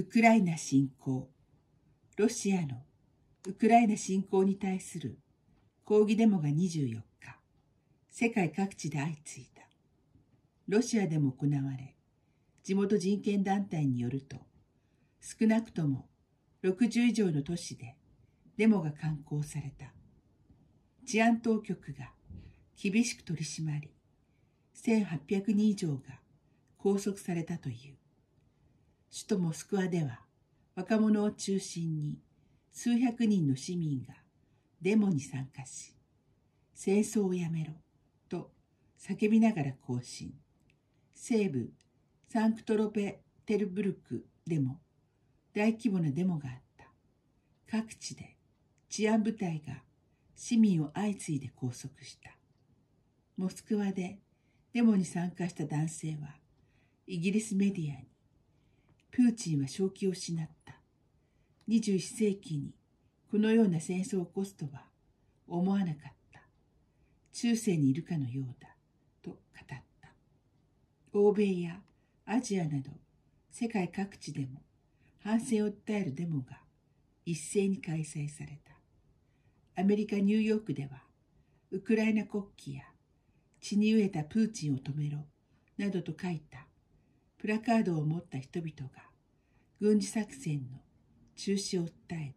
ウクライナ侵攻ロシアのウクライナ侵攻に対する抗議デモが24日世界各地で相次いだロシアでも行われ地元人権団体によると少なくとも60以上の都市でデモが刊行された治安当局が厳しく取り締まり1800人以上が拘束されたという都モスクワでは若者を中心に数百人の市民がデモに参加し戦争をやめろと叫びながら行進西部サンクトロペテルブルクでも大規模なデモがあった各地で治安部隊が市民を相次いで拘束したモスクワでデモに参加した男性はイギリスメディアにプーチンは正気を失った。21世紀にこのような戦争を起こすとは思わなかった。中世にいるかのようだ。と語った。欧米やアジアなど世界各地でも反戦を訴えるデモが一斉に開催された。アメリカ・ニューヨークではウクライナ国旗や血に飢えたプーチンを止めろなどと書いたプラカードを持った人々が軍事作戦の中止を訴え